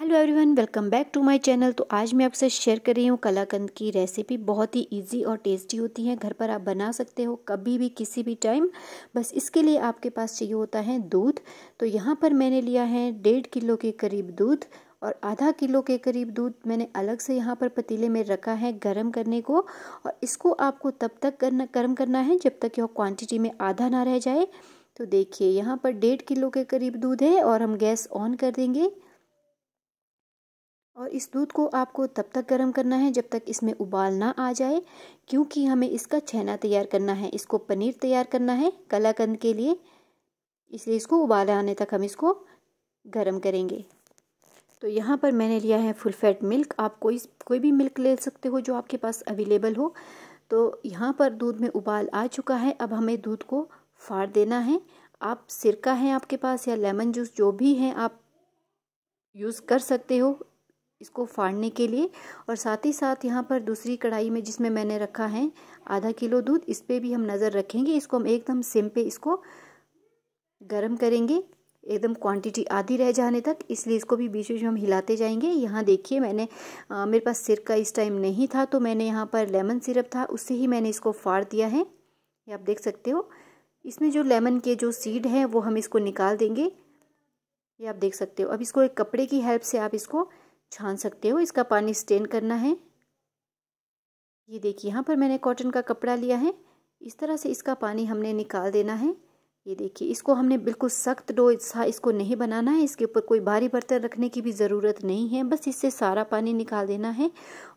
hello everyone welcome back to my channel तो आज मैं आपसे शेयर कर रही हूँ कलाकंद की रेसिपी बहुत ही इजी और टेस्टी होती है घर पर आप बना सकते हो कभी भी किसी भी टाइम बस इसके लिए आपके पास चाहिए होता है दूध तो यहाँ पर मैंने लिया है डेढ़ किलो के करीब दूध और आधा किलो के करीब दूध मैंने अलग से यहाँ पर पतीले में रखा है गर्म करने को और इसको आपको तब तक करना गर्म करना है जब तक यह क्वान्टिटी में आधा ना रह जाए तो देखिए यहाँ पर डेढ़ किलो के करीब दूध है और हम गैस ऑन कर देंगे और इस दूध को आपको तब तक गर्म करना है जब तक इसमें उबाल ना आ जाए क्योंकि हमें इसका छेना तैयार करना है इसको पनीर तैयार करना है कलाकंद के लिए इसलिए इसको उबाल आने तक हम इसको गर्म करेंगे तो यहाँ पर मैंने लिया है फुल फैट मिल्क आप कोई कोई भी मिल्क ले सकते हो जो आपके पास अवेलेबल हो तो यहाँ पर दूध में उबाल आ चुका है अब हमें दूध को फाड़ देना है आप सिरका है आपके पास या लेमन जूस जो भी है आप यूज़ कर सकते हो इसको फाड़ने के लिए और साथ ही साथ यहाँ पर दूसरी कढ़ाई में जिसमें मैंने रखा है आधा किलो दूध इस पर भी हम नज़र रखेंगे इसको हम एकदम सिम पे इसको गर्म करेंगे एकदम क्वांटिटी आधी रह जाने तक इसलिए इसको भी बीच बीच में हम हिलाते जाएंगे यहाँ देखिए मैंने आ, मेरे पास सिर का इस टाइम नहीं था तो मैंने यहाँ पर लेमन सिरप था उससे ही मैंने इसको फाड़ दिया है ये आप देख सकते हो इसमें जो लेमन के जो सीड हैं वो हम इसको निकाल देंगे ये आप देख सकते हो अब इसको एक कपड़े की हेल्प से आप इसको छान सकते हो इसका पानी स्टेन करना है ये देखिए यहाँ पर मैंने कॉटन का कपड़ा लिया है इस तरह से इसका पानी हमने निकाल देना है ये देखिए इसको हमने बिल्कुल सख्त डो सा इसको नहीं बनाना है इसके ऊपर कोई भारी बर्तन रखने की भी ज़रूरत नहीं है बस इससे सारा पानी निकाल देना है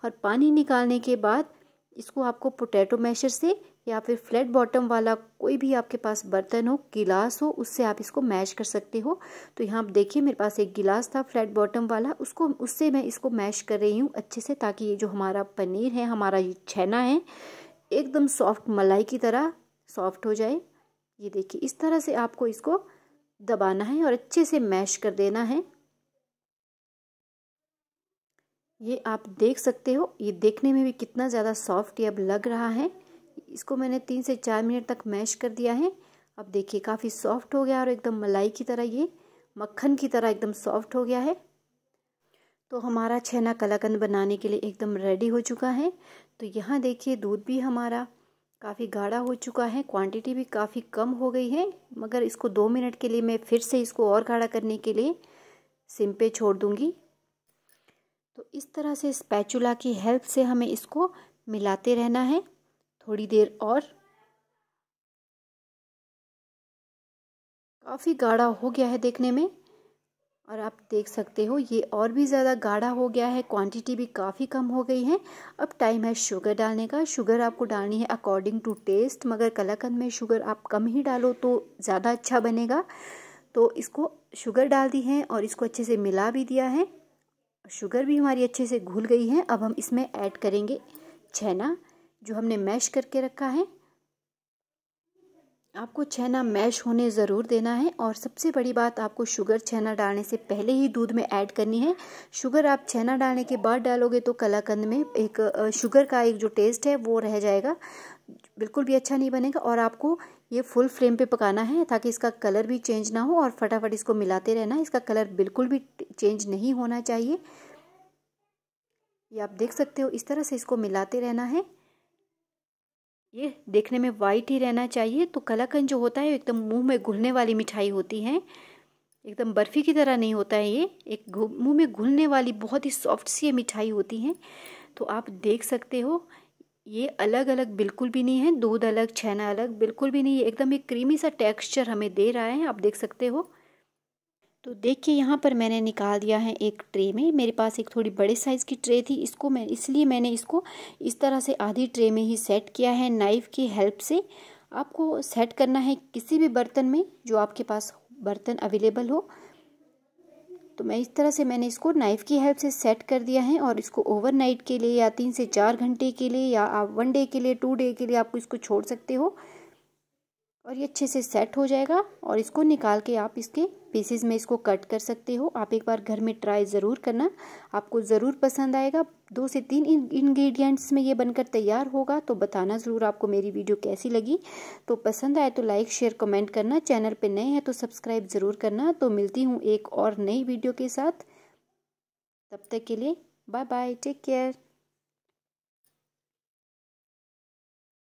और पानी निकालने के बाद इसको आपको पोटैटो मैशर से या फिर फ्लैट बॉटम वाला कोई भी आपके पास बर्तन हो गिलास हो उससे आप इसको मैश कर सकते हो तो यहाँ आप देखिए मेरे पास एक गिलास था फ्लैट बॉटम वाला उसको उससे मैं इसको मैश कर रही हूँ अच्छे से ताकि ये जो हमारा पनीर है हमारा ये छैना है एकदम सॉफ्ट मलाई की तरह सॉफ्ट हो जाए ये देखिए इस तरह से आपको इसको दबाना है और अच्छे से मैश कर देना है ये आप देख सकते हो ये देखने में भी कितना ज़्यादा सॉफ्ट ये अब लग रहा है इसको मैंने तीन से चार मिनट तक मैश कर दिया है अब देखिए काफ़ी सॉफ्ट हो गया और एकदम मलाई की तरह ये मक्खन की तरह एकदम सॉफ्ट हो गया है तो हमारा छेना कलाकंद बनाने के लिए एकदम रेडी हो चुका है तो यहाँ देखिए दूध भी हमारा काफ़ी गाढ़ा हो चुका है क्वांटिटी भी काफ़ी कम हो गई है मगर इसको दो मिनट के लिए मैं फिर से इसको और गाढ़ा करने के लिए सिम पे छोड़ दूँगी तो इस तरह से स्पैचुला की हेल्प से हमें इसको मिलाते रहना है थोड़ी देर और काफ़ी गाढ़ा हो गया है देखने में और आप देख सकते हो ये और भी ज़्यादा गाढ़ा हो गया है क्वांटिटी भी काफ़ी कम हो गई है अब टाइम है शुगर डालने का शुगर आपको डालनी है अकॉर्डिंग टू टेस्ट मगर कलाकंद में शुगर आप कम ही डालो तो ज़्यादा अच्छा बनेगा तो इसको शुगर डाल दी है और इसको अच्छे से मिला भी दिया है शुगर भी हमारी अच्छे से घुल गई है अब हम इसमें ऐड करेंगे छेना जो हमने मैश करके रखा है आपको छेना मैश होने ज़रूर देना है और सबसे बड़ी बात आपको शुगर छेना डालने से पहले ही दूध में ऐड करनी है शुगर आप छेना डालने के बाद डालोगे तो कलाकंद में एक शुगर का एक जो टेस्ट है वो रह जाएगा बिल्कुल भी अच्छा नहीं बनेगा और आपको ये फुल फ्लेम पे पकाना है ताकि इसका कलर भी चेंज ना हो और फटाफट इसको मिलाते रहना इसका कलर बिल्कुल भी चेंज नहीं होना चाहिए ये आप देख सकते हो इस तरह से इसको मिलाते रहना है ये देखने में वाइट ही रहना चाहिए तो कलाकंद जो होता है एकदम मुंह में घुलने वाली मिठाई होती है एकदम बर्फ़ी की तरह नहीं होता है ये एक मुंह में घुलने वाली बहुत ही सॉफ्ट सी ये मिठाई होती है तो आप देख सकते हो ये अलग अलग बिल्कुल भी नहीं है दूध अलग छेना अलग बिल्कुल भी नहीं है एकदम एक क्रीमी सा टेक्स्चर हमें दे रहा है आप देख सकते हो तो देखिए यहाँ पर मैंने निकाल दिया है एक ट्रे में मेरे पास एक थोड़ी बड़े साइज़ की ट्रे थी इसको मैं इसलिए मैंने इसको इस तरह से आधी ट्रे में ही सेट किया है नाइफ़ की हेल्प से आपको सेट करना है किसी भी बर्तन में जो आपके पास बर्तन अवेलेबल हो तो मैं इस तरह से मैंने इसको नाइफ़ की हेल्प से सेट कर दिया है और इसको ओवरनाइट के लिए या तीन से चार घंटे के लिए या आप वन डे के लिए टू डे के लिए आपको इसको छोड़ सकते हो और ये अच्छे से सेट हो जाएगा और इसको निकाल के आप इसके पीसेस में इसको कट कर सकते हो आप एक बार घर में ट्राई ज़रूर करना आपको ज़रूर पसंद आएगा दो से तीन इंग्रेडिएंट्स में ये बनकर तैयार होगा तो बताना ज़रूर आपको मेरी वीडियो कैसी लगी तो पसंद आए तो लाइक शेयर कमेंट करना चैनल पे नए हैं तो सब्सक्राइब ज़रूर करना तो मिलती हूँ एक और नई वीडियो के साथ तब तक के लिए बाय बाय टेक केयर